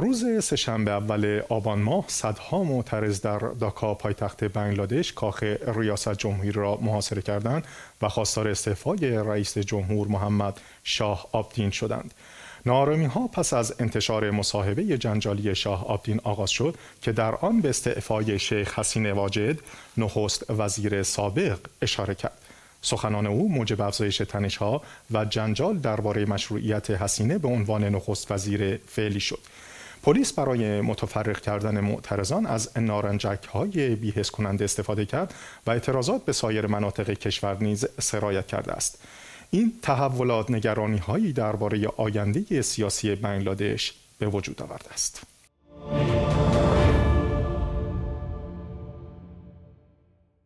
روز سهشنبه اول آبان ماه صدها معترض در داکا پایتخت بنگلادش کاخ ریاست جمهوری را محاصره کردند و خواستار استعفای رئیس جمهور محمد شاه آبدین شدند. نارمی ها پس از انتشار مصاحبه جنجالی شاه آبدین آغاز شد که در آن به استعفای شیخ حسین واجد نخست وزیر سابق اشاره کرد. سخنان او موجب افزایش ها و جنجال درباره مشروعیت حسینه به عنوان نخست وزیر فعلی شد. پلیس برای متفرق کردن معترضان از نارنجک های بیهس کننده استفاده کرد و اعتراضات به سایر مناطق کشور نیز سرایت کرده است این تحولات نگرانی هایی درباره آینده سیاسی بنگلادش به وجود آورده است